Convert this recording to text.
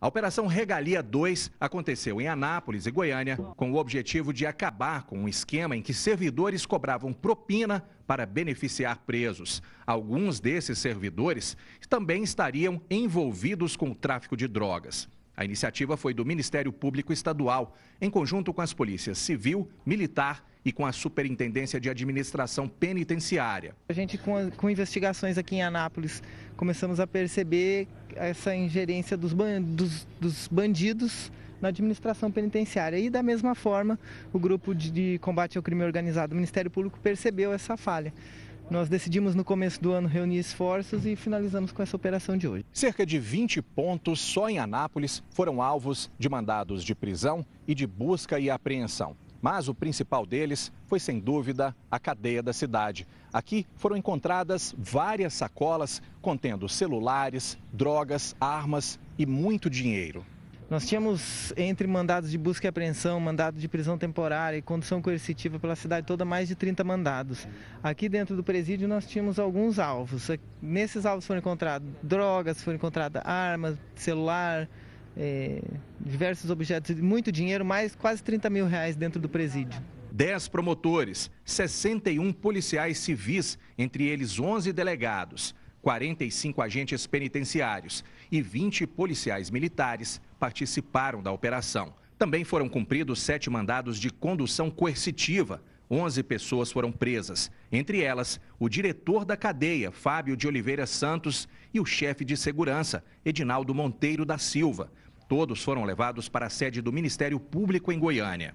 A Operação Regalia 2 aconteceu em Anápolis e Goiânia com o objetivo de acabar com um esquema em que servidores cobravam propina para beneficiar presos. Alguns desses servidores também estariam envolvidos com o tráfico de drogas. A iniciativa foi do Ministério Público Estadual, em conjunto com as polícias civil, militar e com a Superintendência de Administração Penitenciária. A gente, com, com investigações aqui em Anápolis, começamos a perceber essa ingerência dos, ban, dos, dos bandidos na administração penitenciária. E da mesma forma, o grupo de, de combate ao crime organizado do Ministério Público percebeu essa falha. Nós decidimos no começo do ano reunir esforços e finalizamos com essa operação de hoje. Cerca de 20 pontos só em Anápolis foram alvos de mandados de prisão e de busca e apreensão. Mas o principal deles foi, sem dúvida, a cadeia da cidade. Aqui foram encontradas várias sacolas contendo celulares, drogas, armas e muito dinheiro. Nós tínhamos, entre mandados de busca e apreensão, mandado de prisão temporária e condução coercitiva pela cidade toda, mais de 30 mandados. Aqui dentro do presídio nós tínhamos alguns alvos. Nesses alvos foram encontradas drogas, foram encontradas armas, celular, é, diversos objetos e muito dinheiro, mais quase 30 mil reais dentro do presídio. 10 promotores, 61 policiais civis, entre eles 11 delegados, 45 agentes penitenciários e 20 policiais militares participaram da operação. Também foram cumpridos sete mandados de condução coercitiva. 11 pessoas foram presas, entre elas o diretor da cadeia, Fábio de Oliveira Santos, e o chefe de segurança, Edinaldo Monteiro da Silva. Todos foram levados para a sede do Ministério Público em Goiânia.